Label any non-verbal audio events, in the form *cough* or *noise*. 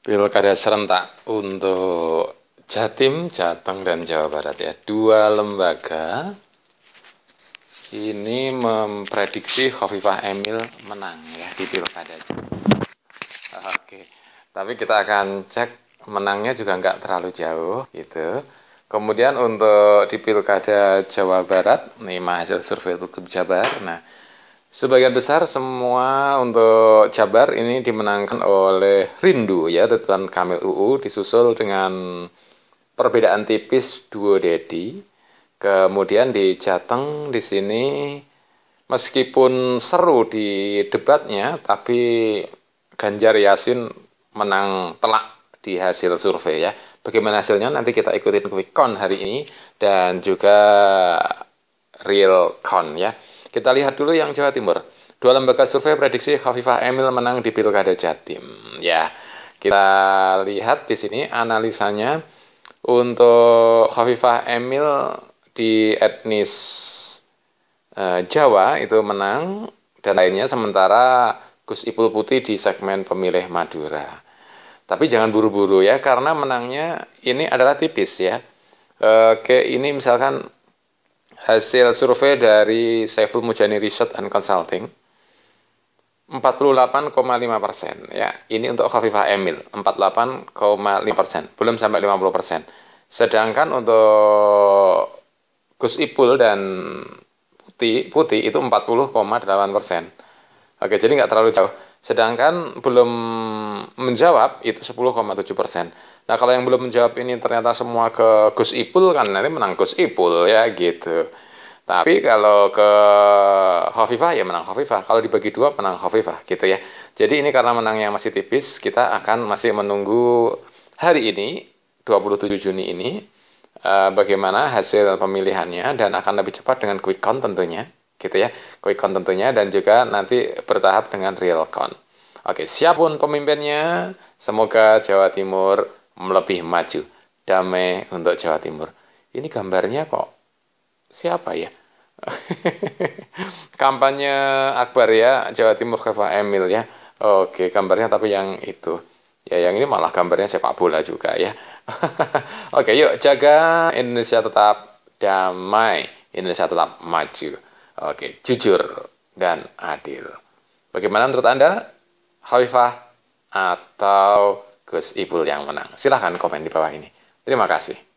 pilkada serentak untuk Jatim, Jateng, dan Jawa Barat ya. Dua lembaga ini memprediksi Khofifah Emil menang ya di pilkada. Oke, tapi kita akan cek menangnya juga nggak terlalu jauh gitu. Kemudian untuk di pilkada Jawa Barat, nih hasil survei Bukub Jabar. Nah, Sebagian besar semua untuk Jabar ini dimenangkan oleh Rindu ya Tuan Kamil UU disusul dengan perbedaan tipis duo Dedi. Kemudian di Jateng di sini meskipun seru di debatnya tapi Ganjar Yasin menang telak di hasil survei ya. Bagaimana hasilnya nanti kita ikutin quick count hari ini dan juga real count ya. Kita lihat dulu yang Jawa Timur. Dua lembaga survei prediksi Khofifah Emil menang di Pilkada Jatim. Ya, kita lihat di sini analisanya untuk Khofifah Emil di etnis e, Jawa itu menang dan lainnya sementara Gus Ipul Putih di segmen pemilih Madura. Tapi jangan buru-buru ya karena menangnya ini adalah tipis ya. Oke, eh, ini misalkan hasil survei dari Saiful Mujani Research and Consulting 48,5 persen ya ini untuk Khafifah Emil 48,5 persen belum sampai 50 persen sedangkan untuk Gus Ipul dan Putih Putih itu 40,8 persen oke jadi nggak terlalu jauh Sedangkan belum menjawab itu 10,7 persen. Nah kalau yang belum menjawab ini ternyata semua ke Gus Ipul kan nanti menang Gus Ipul ya gitu. Tapi kalau ke Hovifah ya menang Hovifah. Kalau dibagi dua menang Hovifah gitu ya. Jadi ini karena menangnya masih tipis, kita akan masih menunggu hari ini 27 Juni ini eh, bagaimana hasil pemilihannya dan akan lebih cepat dengan quick count tentunya gitu ya. Quick count tentunya dan juga nanti bertahap dengan real count. Oke, siapun pemimpinnya. Semoga Jawa Timur lebih maju. Damai untuk Jawa Timur. Ini gambarnya kok siapa ya? *laughs* Kampanye Akbar ya, Jawa Timur Kefa Emil ya. Oke, gambarnya tapi yang itu. Ya, yang ini malah gambarnya sepak bola juga ya. *laughs* Oke, yuk jaga Indonesia tetap damai, Indonesia tetap maju. Oke, jujur dan adil. Bagaimana menurut Anda? Hawifah atau Gus Ipul yang menang? Silahkan komen di bawah ini. Terima kasih.